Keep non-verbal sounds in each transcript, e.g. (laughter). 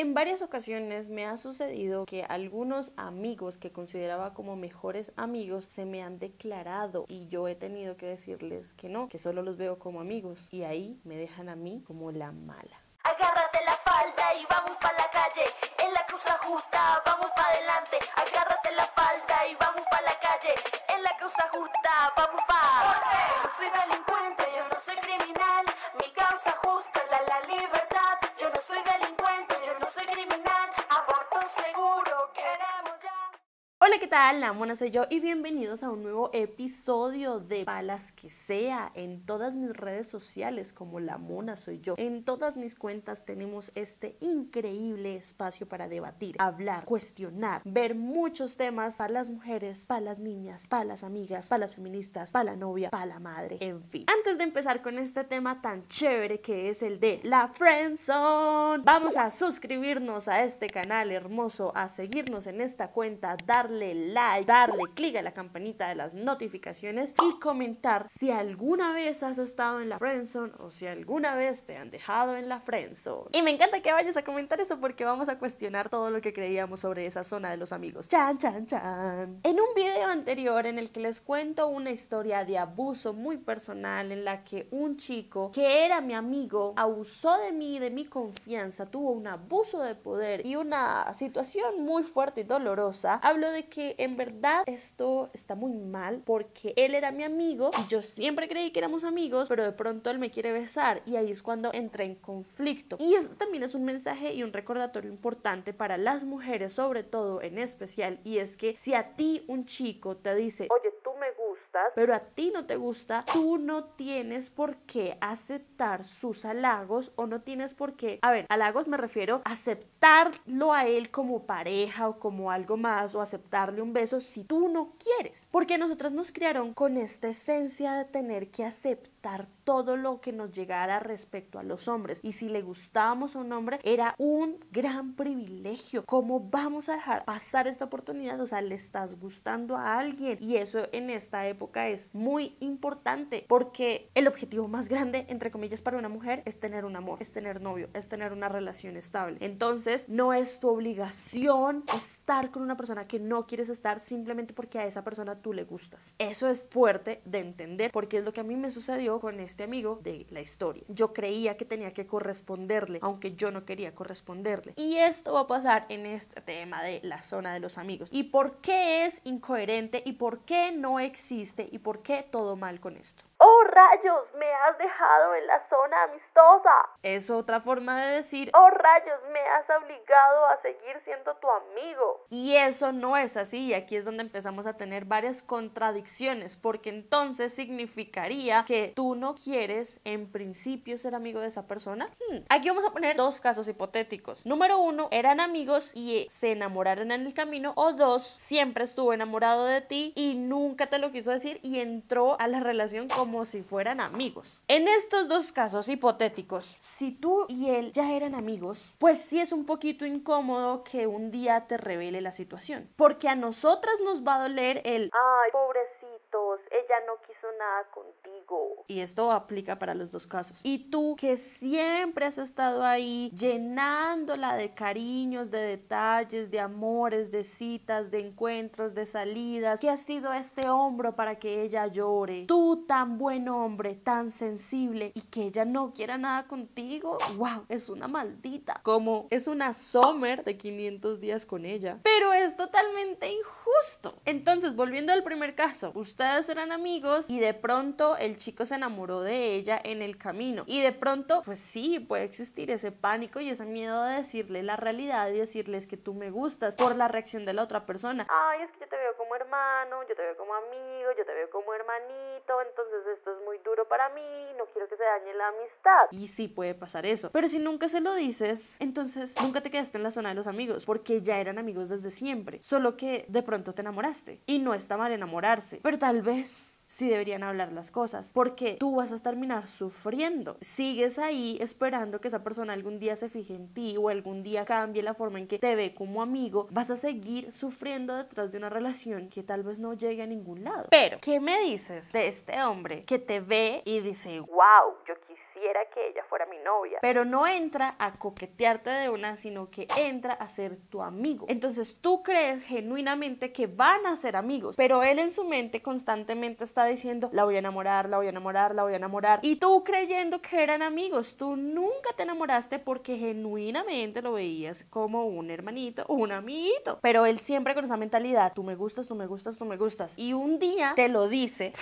En varias ocasiones me ha sucedido que algunos amigos que consideraba como mejores amigos se me han declarado y yo he tenido que decirles que no, que solo los veo como amigos y ahí me dejan a mí como la mala. Agárrate la falda y vamos para la calle, en la cruz justa, vamos para adelante. Agárrate la falda y vamos para la calle, en la cruz justa, vamos para. Hola, ¿qué tal? La mona soy yo y bienvenidos a un nuevo episodio de Palas que sea en todas mis redes sociales como La mona soy yo. En todas mis cuentas tenemos este increíble espacio para debatir, hablar, cuestionar, ver muchos temas para las mujeres, para las niñas, para las amigas, para las feministas, para la novia, para la madre, en fin. Antes de empezar con este tema tan chévere que es el de la friendzone, vamos a suscribirnos a este canal hermoso, a seguirnos en esta cuenta, darle like, darle click a la campanita de las notificaciones y comentar si alguna vez has estado en la friendzone o si alguna vez te han dejado en la friendzone. Y me encanta que vayas a comentar eso porque vamos a cuestionar todo lo que creíamos sobre esa zona de los amigos. Chan, chan, chan. En un video anterior en el que les cuento una historia de abuso muy personal en la que un chico que era mi amigo abusó de mí, de mi confianza, tuvo un abuso de poder y una situación muy fuerte y dolorosa, hablo de que en verdad esto está muy mal porque él era mi amigo y yo siempre creí que éramos amigos, pero de pronto él me quiere besar y ahí es cuando entré en conflicto. Y esto también es un mensaje y un recordatorio importante para las mujeres, sobre todo en especial, y es que si a ti un chico te dice, oye, pero a ti no te gusta, tú no tienes por qué aceptar sus halagos o no tienes por qué, a ver, halagos me refiero a aceptarlo a él como pareja o como algo más o aceptarle un beso si tú no quieres, porque nosotras nos criaron con esta esencia de tener que aceptar todo lo que nos llegara respecto a los hombres. Y si le gustábamos a un hombre, era un gran privilegio. ¿Cómo vamos a dejar pasar esta oportunidad? O sea, le estás gustando a alguien. Y eso en esta época es muy importante porque el objetivo más grande, entre comillas, para una mujer es tener un amor, es tener novio, es tener una relación estable. Entonces, no es tu obligación estar con una persona que no quieres estar simplemente porque a esa persona tú le gustas. Eso es fuerte de entender porque es lo que a mí me sucedió con este amigo de la historia. Yo creía que tenía que corresponderle, aunque yo no quería corresponderle. Y esto va a pasar en este tema de la zona de los amigos. ¿Y por qué es incoherente? ¿Y por qué no existe? ¿Y por qué todo mal con esto? rayos! Me has dejado en la zona amistosa. Es otra forma de decir, oh rayos, me has obligado a seguir siendo tu amigo. Y eso no es así, y aquí es donde empezamos a tener varias contradicciones, porque entonces significaría que tú no quieres en principio ser amigo de esa persona. Hmm, aquí vamos a poner dos casos hipotéticos. Número uno, eran amigos y se enamoraron en el camino, o dos, siempre estuvo enamorado de ti y nunca te lo quiso decir y entró a la relación como si fueran amigos. En estos dos casos hipotéticos, si tú y él ya eran amigos, pues sí es un poquito incómodo que un día te revele la situación, porque a nosotras nos va a doler el, contigo. Y esto aplica para los dos casos. Y tú que siempre has estado ahí llenándola de cariños, de detalles, de amores, de citas, de encuentros, de salidas, que has sido este hombro para que ella llore. Tú tan buen hombre, tan sensible y que ella no quiera nada contigo. ¡Wow! Es una maldita. Como es una Summer de 500 días con ella. Pero es totalmente injusto. Entonces, volviendo al primer caso, ustedes eran amigos y de de pronto el chico se enamoró de ella en el camino y de pronto pues sí puede existir ese pánico y ese miedo de decirle la realidad y decirles que tú me gustas por la reacción de la otra persona. Ay, es que yo te veo como hermano, yo te veo como amigo, yo te veo como hermanito, entonces esto es muy duro para mí, no quiero que se dañe la amistad. Y sí puede pasar eso, pero si nunca se lo dices, entonces nunca te quedaste en la zona de los amigos porque ya eran amigos desde siempre, solo que de pronto te enamoraste y no está mal enamorarse, pero tal vez si deberían hablar las cosas, porque tú vas a terminar sufriendo. Sigues ahí esperando que esa persona algún día se fije en ti o algún día cambie la forma en que te ve como amigo, vas a seguir sufriendo detrás de una relación que tal vez no llegue a ningún lado. Pero, ¿qué me dices de este hombre que te ve y dice, wow, yo quiero que ella fuera mi novia. Pero no entra a coquetearte de una, sino que entra a ser tu amigo. Entonces tú crees genuinamente que van a ser amigos, pero él en su mente constantemente está diciendo, la voy a enamorar, la voy a enamorar, la voy a enamorar. Y tú creyendo que eran amigos, tú nunca te enamoraste porque genuinamente lo veías como un hermanito, un amiguito. Pero él siempre con esa mentalidad, tú me gustas, tú me gustas, tú me gustas. Y un día te lo dice,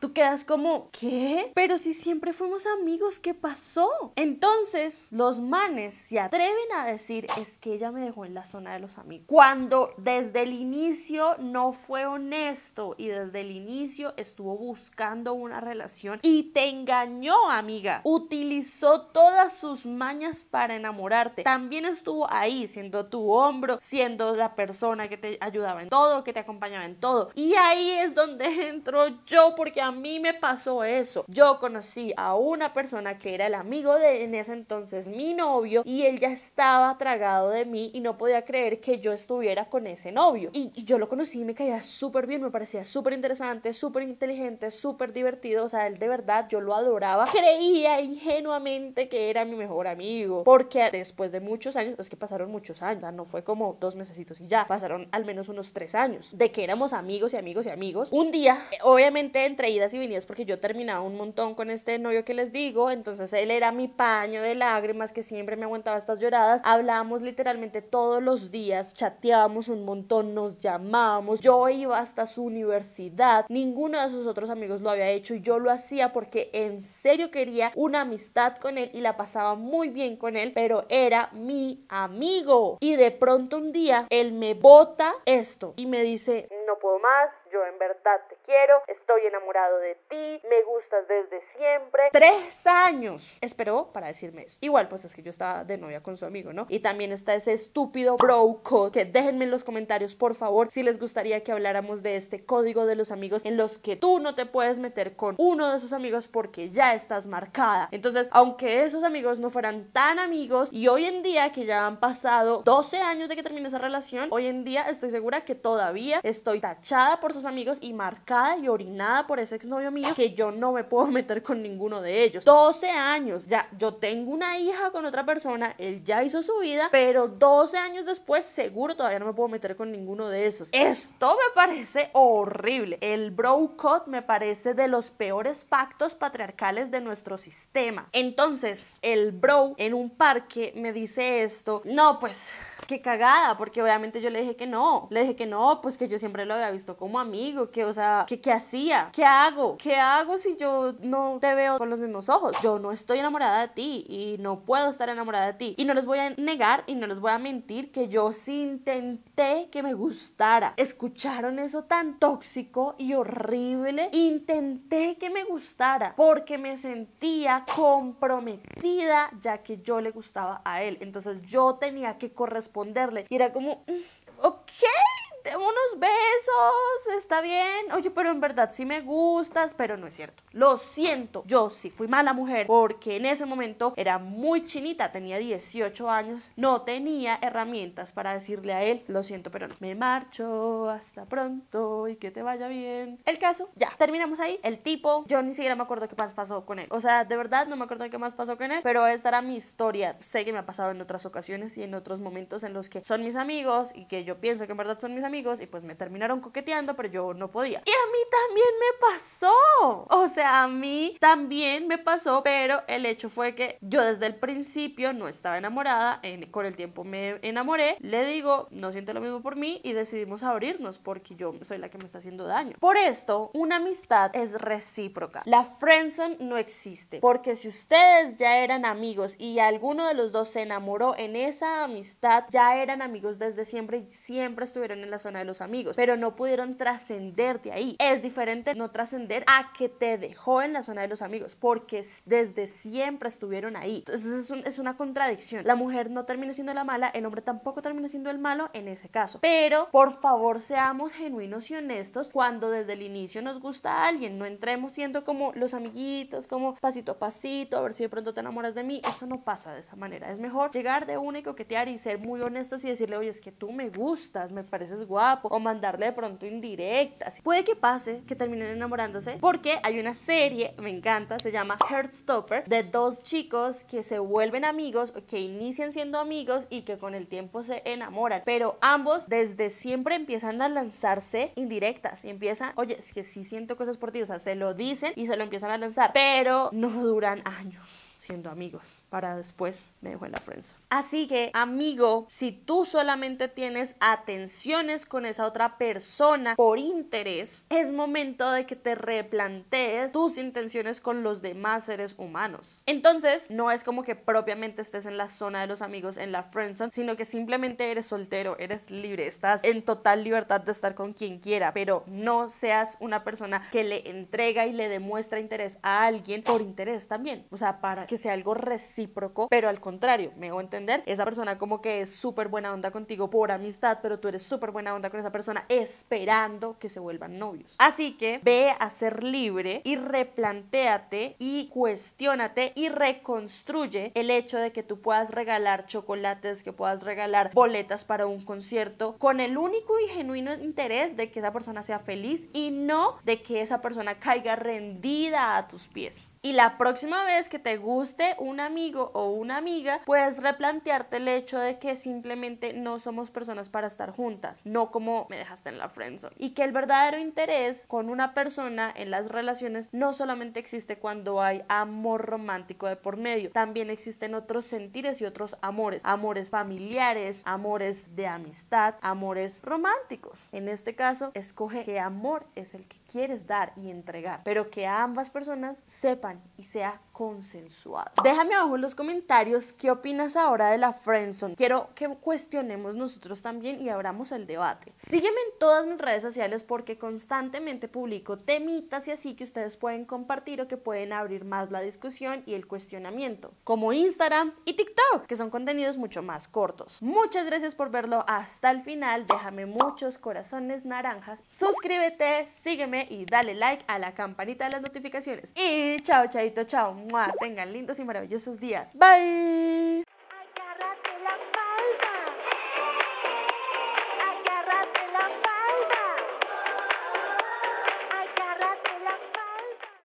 tú quedas como, ¿qué? Pero si siempre fuimos amigos, ¿qué pasa? pasó? Entonces, los manes se atreven a decir, es que ella me dejó en la zona de los amigos. Cuando desde el inicio no fue honesto y desde el inicio estuvo buscando una relación y te engañó, amiga. Utilizó todas sus mañas para enamorarte. También estuvo ahí, siendo tu hombro, siendo la persona que te ayudaba en todo, que te acompañaba en todo. Y ahí es donde (laughs) entro yo, porque a mí me pasó eso. Yo conocí a una persona que era el amigo de en ese entonces mi novio y él ya estaba tragado de mí y no podía creer que yo estuviera con ese novio. Y, yo lo conocí y me caía súper bien, me parecía súper interesante, súper inteligente, súper divertido, o sea, él de verdad yo lo adoraba. Creía ingenuamente que era mi mejor amigo, porque después de muchos años, es que pasaron muchos años, no fue como dos mesecitos y ya, pasaron al menos unos tres años de que éramos amigos y amigos y amigos. Un día, obviamente entre idas y venidas, porque yo terminaba un montón con este novio que les digo, entonces él era mi paño de lágrimas que siempre me aguantaba estas lloradas. Hablábamos literalmente todos los días, chateábamos un montón, nos llamábamos. Yo iba hasta su universidad. Ninguno de sus otros amigos lo había hecho y yo lo hacía porque en serio quería una amistad con él y la pasaba muy bien con él, pero era mi amigo. Y de pronto un día él me bota esto y me dice, no puedo más, yo en verdad te quiero, estoy enamorado de ti, me gustas desde siempre. Tres años esperó para decirme eso. Igual, pues es que yo estaba de novia con su amigo, ¿no? Y también está ese estúpido bro code que déjenme en los comentarios, por favor, si les gustaría que habláramos de este código de los amigos en los que tú no te puedes meter con uno de sus amigos porque ya estás marcada. Entonces, aunque esos amigos no fueran tan amigos y hoy en día que ya han pasado 12 años de que terminó esa relación, hoy en día estoy segura que todavía estoy tachada por sus amigos y marcada y orinada por ese exnovio mío que yo no me puedo (laughs) meter con ninguno de ellos. 12 años, ya yo tengo una hija con otra persona, él ya hizo su vida, pero 12 años después seguro todavía no me puedo meter con ninguno de esos. Esto me parece horrible. El bro code me parece de los peores pactos patriarcales de nuestro sistema. Entonces, el bro en un parque me dice esto, no, pues qué cagada, porque obviamente yo le dije que no, le dije que no, pues que yo siempre lo había visto como amigo, que o sea, ¿Qué, hacía? ¿Qué hago? ¿Qué hago si yo no te veo con los mismos ojos? Yo no estoy enamorada de ti y no puedo estar enamorada de ti. Y no les voy a negar y no les voy a mentir que yo sí intenté que me gustara. Escucharon eso tan tóxico y horrible. Intenté que me gustara porque me sentía comprometida ya que yo le gustaba a él. Entonces yo tenía que corresponderle. Y era como, mm, ok unos besos, está bien. Oye, pero en verdad sí me gustas, pero no es cierto. Lo siento, yo sí fui mala mujer porque en ese momento era muy chinita, tenía 18 años, no tenía herramientas para decirle a él, lo siento, pero no. Me marcho, hasta pronto y que te vaya bien. El caso, ya, terminamos ahí. El tipo, yo ni siquiera me acuerdo qué más pasó con él. O sea, de verdad no me acuerdo qué más pasó con él, pero esta era mi historia. Sé que me ha pasado en otras ocasiones y en otros momentos en los que son mis amigos y que yo pienso que en verdad son mis amigos y pues me terminaron coqueteando, pero yo no podía. Y a mí también me pasó. O sea, a mí también me pasó, pero el hecho fue que yo desde el principio no estaba enamorada, con el tiempo me enamoré, le digo, no siente lo mismo por mí y decidimos abrirnos porque yo soy la que me está haciendo daño. Por esto, una amistad es recíproca. La friendzone no existe, porque si ustedes ya eran amigos y alguno de los dos se enamoró en esa amistad, ya eran amigos desde siempre y siempre estuvieron en la zona de los amigos, pero no pudieron trascender de ahí. Es diferente no trascender a que te dejó en la zona de los amigos, porque desde siempre estuvieron ahí. Entonces es, una contradicción. La mujer no termina siendo la mala, el hombre tampoco termina siendo el malo en ese caso. Pero por favor seamos genuinos y honestos cuando desde el inicio nos gusta a alguien, no entremos siendo como los amiguitos, como pasito a pasito, a ver si de pronto te enamoras de mí. Eso no pasa de esa manera. Es mejor llegar de una y coquetear y ser muy honestos y decirle, oye, es que tú me gustas, me pareces guapo o mandarle de pronto indirectas. Puede que pase que terminen enamorándose porque hay una serie, me encanta, se llama Heartstopper, de dos chicos que se vuelven amigos, que inician siendo amigos y que con el tiempo se enamoran. Pero ambos desde siempre empiezan a lanzarse indirectas y empiezan, oye, es que sí siento cosas por ti, o sea, se lo dicen y se lo empiezan a lanzar, pero no duran años siendo amigos para después me dejó en la friendzone. Así que, amigo, si tú solamente tienes atenciones con esa otra persona por interés, es momento de que te replantees tus intenciones con los demás seres humanos. Entonces, no es como que propiamente estés en la zona de los amigos en la friendzone, sino que simplemente eres soltero, eres libre, estás en total libertad de estar con quien quiera, pero no seas una persona que le entrega y le demuestra interés a alguien por interés también, o sea, para que sea algo recíproco, pero al contrario, me voy entender, esa persona como que es súper buena onda contigo por amistad, pero tú eres súper buena onda con esa persona esperando que se vuelvan novios. Así que ve a ser libre y replantéate y cuestionate y reconstruye el hecho de que tú puedas regalar chocolates, que puedas regalar boletas para un concierto con el único y genuino interés de que esa persona sea feliz y no de que esa persona caiga rendida a tus pies y la próxima vez que te guste un amigo o una amiga, puedes replantearte el hecho de que simplemente no somos personas para estar juntas, no como me dejaste en la friendzone. Y que el verdadero interés con una persona en las relaciones no solamente existe cuando hay amor romántico de por medio, también existen otros sentires y otros amores, amores familiares, amores de amistad, amores románticos. En este caso, escoge qué amor es el que quieres dar y entregar, pero que ambas personas sepan y sea consensuado. Déjame abajo en los comentarios qué opinas ahora de la friendzone. Quiero que cuestionemos nosotros también y abramos el debate. Sígueme en todas mis redes sociales porque constantemente publico temitas y así que ustedes pueden compartir o que pueden abrir más la discusión y el cuestionamiento, como Instagram y TikTok, que son contenidos mucho más cortos. Muchas gracias por verlo hasta el final. Déjame muchos corazones naranjas. Suscríbete, sígueme y dale like a la campanita de las notificaciones. Y chao. Chadito, chaito, chao. más, Tengan lindos y maravillosos días. Bye.